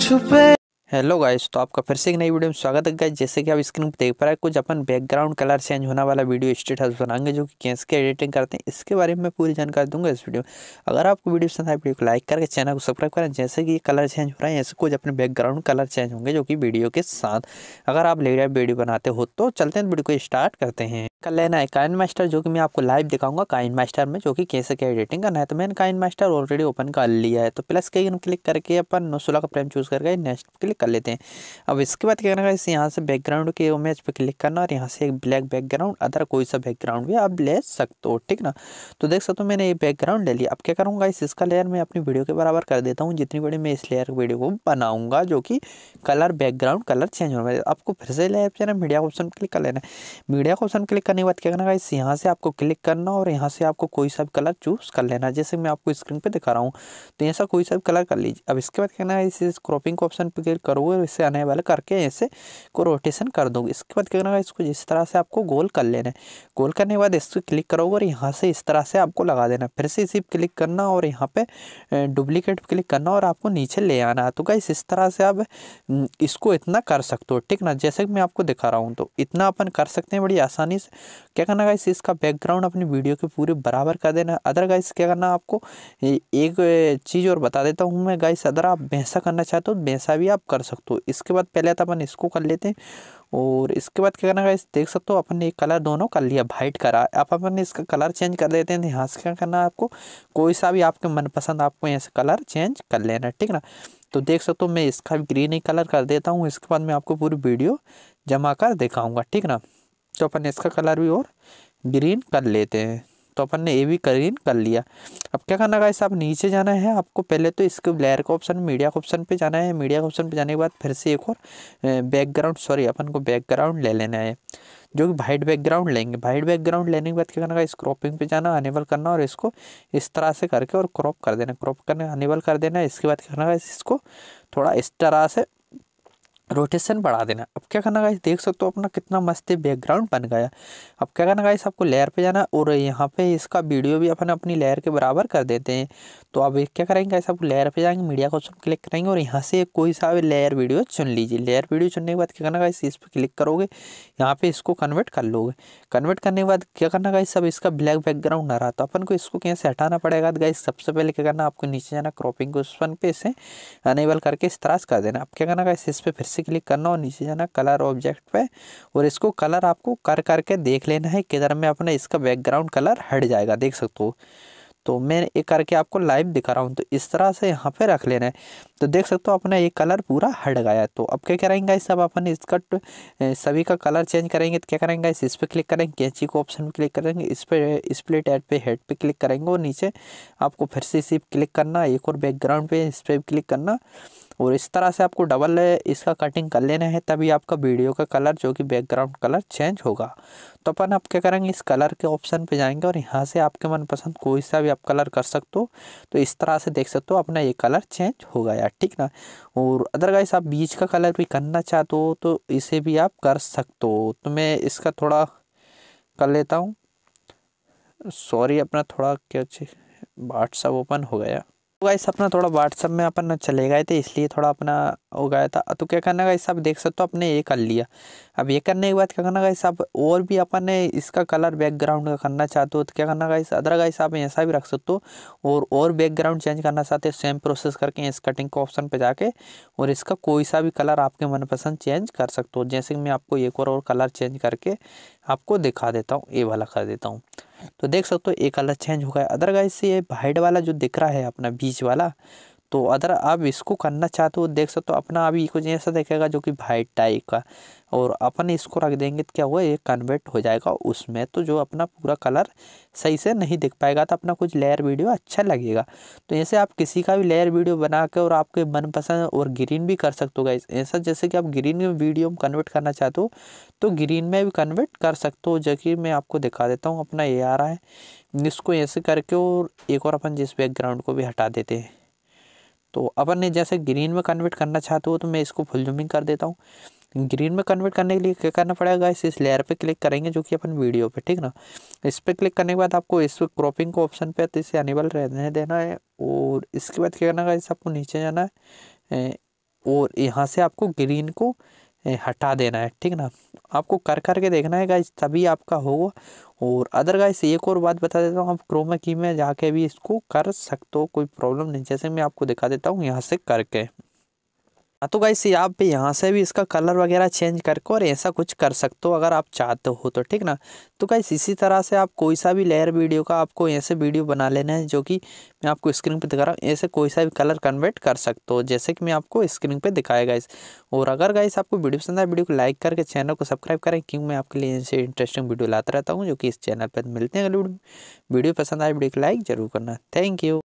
छुपे hello guys तो आपका फिर से एक नई वीडियो में स्वागत है गाइस जैसे कि आप स्क्रीन पर देख पा रहे हैं कुछ अपन बैकग्राउंड कलर चेंज होने वाला वीडियो स्टेटस बनाएंगे जो कि कैसे के एडिटिंग करते हैं इसके बारे में पूरी जानकारी दूंगा इस वीडियो में अगर आपको वीडियो पसंद आए वीडियो को लाइक करके चैनल को सब्सक्राइब करें जैसे कि कलर चेंज हो रहा है ऐसे कुछ अपने बैकग्राउंड कलर चेंज होंगे जो कि वीडियो के साथ अगर आप लेट वीडियो बनाते हो तो चलते हैं वीडियो को स्टार्ट करते हैं कर लेना है काइन मास्टर जो कि मैं आपको लाइव दिखाऊंगा काइन मास्टर में जो कि कैसे क्या एडिटिंग करना है तो मैंने काइन मास्टर ऑलरेडी ओपन कर लिया है तो प्लस के क्लिक करके अपन सोलह का फ्रेम चूज़ करके नेक्स्ट क्लिक कर लेते हैं अब इसके बाद क्या करना है इस यहाँ से बैकग्राउंड के इमेज पर क्लिक करना और यहाँ से एक ब्लैक बैकग्राउंड अदर कोई सा बैकग्राउंड भी आप ले सकते हो ठीक ना तो देख सकते हो मैंने ये बैकग्राउंड ले लिया अब क्या करूँगा इस इसका लेयर मैं अपनी वीडियो के बराबर कर देता हूँ जितनी बड़ी मैं इस लेयर वीडियो को बनाऊँगा जो कि कलर बैकग्राउंड कलर चेंज होने वाला आपको फिर से लेयर मीडिया ऑप्शन क्लिक कर लेना है मीडिया ऑप्शन क्लिक करने के बाद क्या करना इस यहाँ से आपको क्लिक करना और यहाँ से आपको कोई सा कलर चूज़ कर लेना जैसे मैं आपको स्क्रीन पे दिखा रहा हूँ तो ऐसा कोई सा कलर कर लीजिए अब इसके बाद क्या करना इस इसे क्रॉपिंग को ऑप्शन पर क्लिक करोगे और इसे वाले करके ऐसे को रोटेशन कर दोगे इसके बाद क्या करना इसको इस तरह से आपको गोल कर लेना है गोल करने के बाद इसको क्लिक करोगे और यहाँ से इस तरह से आपको लगा देना फिर से इसी क्लिक करना और यहाँ पर डुप्लीकेट क्लिक करना और आपको नीचे ले आना है तो क्या इस तरह से आप हम्म, इसको इतना कर सकते हो ठीक ना जैसे कि मैं आपको दिखा रहा हूँ तो इतना अपन कर सकते हैं बड़ी आसानी से क्या करना गाइस इसका बैकग्राउंड अपनी वीडियो के पूरे बराबर कर देना अदर गाइस क्या करना आपको एक चीज़ और बता देता हूँ मैं गाइस अदर आप भैंसा करना चाहते हो भैंसा भी आप कर सकते हो इसके बाद पहले तो अपन इसको कर लेते हैं और इसके बाद क्या करना गाइस देख सकते हो अपन ने कलर दोनों कर लिया वाइट करा आप अपन ने इसका कलर चेंज कर देते हैं यहाँ से क्या करना है आपको कोई सा भी आपके मनपसंद आपको यहाँ से कलर चेंज कर लेना ठीक ना तो देख सकते हो मैं इसका भी ग्रीन ही कलर कर देता हूँ इसके बाद मैं आपको पूरी वीडियो जमा कर दिखाऊँगा ठीक ना तो अपन ने इसका कलर भी और ग्रीन कर लेते हैं तो अपन ने ये भी ग्रीन कर लिया अब क्या करना गाइस आप नीचे जाना है आपको पहले तो इसके ब्लैर का ऑप्शन मीडिया का ऑप्शन पे जाना है मीडिया के ऑप्शन पे जाने के बाद फिर से एक और बैकग्राउंड सॉरी अपन को बैकग्राउंड ले लेना है जो कि वाइट बैकग्राउंड लेंगे वाइट बैकग्राउंड लेने के बाद क्या करना इस क्रॉपिंग पे जाना अनेबल करना और इसको इस तरह से करके और क्रॉप कर देना क्रॉप करना अनेबल कर देना इसके बाद क्या करना इसको थोड़ा इस तरह से रोटेशन बढ़ा देना अब क्या करना गाइस देख सकते हो अपना कितना मस्त बैकग्राउंड बन गया अब क्या करना गाइस आपको लेयर पे जाना और यहाँ पे इसका वीडियो भी अपन अपनी लेयर के बराबर कर देते हैं तो अब क्या करेंगे गाइस आपको लेयर पे जाएंगे मीडिया को क्लिक करेंगे और यहाँ से कोई सा लेयर वीडियो चुन लीजिए लेयर वीडियो चुनने के बाद क्या करना गाइस इस पर क्लिक करोगे यहाँ पर इसको कन्वर्ट कर लोगे कन्वर्ट करने के बाद क्या करना गाइस सब इसका ब्लैक बैकग्राउंड ना रहा तो अपन को इसको कहीं से हटाना पड़ेगा गाइस सबसे पहले क्या करना आपको नीचे जाना क्रॉपिंग को उस पर इसे अनेबल करके इस तरह कर देना अब क्या करना गाइस इस पर फिर से से क्लिक करना और नीचे जाना कलर ऑब्जेक्ट पे और इसको कलर आपको कर करके देख लेना है किधर में अपना इसका बैकग्राउंड कलर हट जाएगा देख सकते हो तो मैं एक करके आपको लाइव दिखा रहा हूँ तो इस तरह से यहाँ पे रख लेना है तो देख सकते हो अपना ये कलर पूरा हट गया है तो अब क्या करेंगे इस अब अपन इसका सभी का कलर चेंज करेंगे तो क्या करेंगे इस पर क्लिक करेंगे कैंची को ऑप्शन पे क्लिक करेंगे इस पर स्प्लिट एड पे हेड पे क्लिक करेंगे और नीचे आपको फिर से इसी क्लिक करना एक और बैकग्राउंड पे इस पर क्लिक करना और इस तरह से आपको डबल इसका कटिंग कर लेना है तभी आपका वीडियो का कलर जो कि बैकग्राउंड कलर चेंज होगा तो अपन आप क्या करेंगे इस कलर के ऑप्शन पे जाएंगे और यहाँ से आपके मनपसंद कोई सा भी आप कलर कर सकते हो तो इस तरह से देख सकते हो अपना ये कलर चेंज हो गया ठीक ना और अदरवाइज आप बीच का कलर भी करना चाहते हो तो इसे भी आप कर सकते हो तो मैं इसका थोड़ा कर लेता हूँ सॉरी अपना थोड़ा क्या व्हाट्सअप ओपन हो गया गाइस तो अपना थोड़ा व्हाट्सअप में अपन चले गए थे इसलिए थोड़ा अपना हो गया था तो क्या करना गाइस आप देख सकते हो अपने ये कर लिया अब ये करने के बाद क्या करना गाइस आप और भी अपन ने इसका कलर बैकग्राउंड का करना चाहते हो तो क्या करना गाइस अदर गाइस आप ऐसा भी रख सकते हो और और बैकग्राउंड चेंज करना चाहते हो सेम प्रोसेस करके इस कटिंग के ऑप्शन पर जाके और इसका कोई सा भी कलर आपके मनपसंद चेंज कर सकते हो जैसे कि मैं आपको एक और, और कलर चेंज करके आपको दिखा देता हूँ ये वाला कर देता हूँ तो देख सकते हो एक कलर चेंज हो गया अदरवाइज से ये वाइट वाला जो दिख रहा है अपना बीच वाला तो अदर आप इसको करना चाहते हो देख सकते हो अपना अभी कुछ ऐसा देखेगा जो कि वाइट टाइप का और अपन इसको रख देंगे तो क्या हुआ ये कन्वर्ट हो जाएगा उसमें तो जो अपना पूरा कलर सही से नहीं दिख पाएगा तो अपना कुछ लेयर वीडियो अच्छा लगेगा तो ऐसे आप किसी का भी लेयर वीडियो बना के और आपके मनपसंद और ग्रीन भी कर सकते हो गाइस ऐसा जैसे कि आप ग्रीन में वीडियो में कन्वर्ट करना चाहते हो तो ग्रीन में भी कन्वर्ट कर सकते हो जो कि मैं आपको दिखा देता हूँ अपना ये आ रहा है इसको ऐसे करके और एक और अपन जिस बैकग्राउंड को भी हटा देते हैं तो अपन ने जैसे ग्रीन में कन्वर्ट करना चाहते हो तो मैं इसको फुल जूमिंग कर देता हूँ ग्रीन में कन्वर्ट करने के लिए क्या करना पड़ेगा इस लेयर पे क्लिक करेंगे जो कि अपन वीडियो पे ठीक ना इस पर क्लिक करने के बाद आपको इस क्रॉपिंग को ऑप्शन पे तो इसे अनेबल रहने देना है और इसके बाद क्या करना है इसे आपको नीचे जाना है और यहाँ से आपको ग्रीन को हटा देना है ठीक ना आपको कर करके देखना है गाइज तभी आपका होगा और अदर गाइस एक और बात बता देता हूँ आप क्रोमा की में जाके भी इसको कर सकते हो कोई प्रॉब्लम नहीं जैसे मैं आपको दिखा देता हूँ यहाँ से करके हाँ तो गाइस आप यहाँ से भी इसका कलर वगैरह चेंज करके और ऐसा कुछ कर सकते हो अगर आप चाहते हो तो ठीक ना तो गाइस इसी तरह से आप कोई सा भी लेयर वीडियो का आपको ऐसे वीडियो बना लेना है जो कि मैं आपको स्क्रीन पे दिखा रहा हूँ ऐसे कोई सा भी कलर कन्वर्ट कर सकते हो जैसे कि मैं आपको स्क्रीन पर दिखाया गाइस और अगर गाइस आपको वीडियो पसंद आए वीडियो को लाइक करके चैनल को सब्सक्राइब करें क्योंकि मैं आपके लिए ऐसे इंटरेस्टिंग वीडियो लाता रहता हूँ जो कि इस चैनल पर मिलते हैं अगले वीडियो पसंद आए वीडियो को लाइक जरूर करना थैंक यू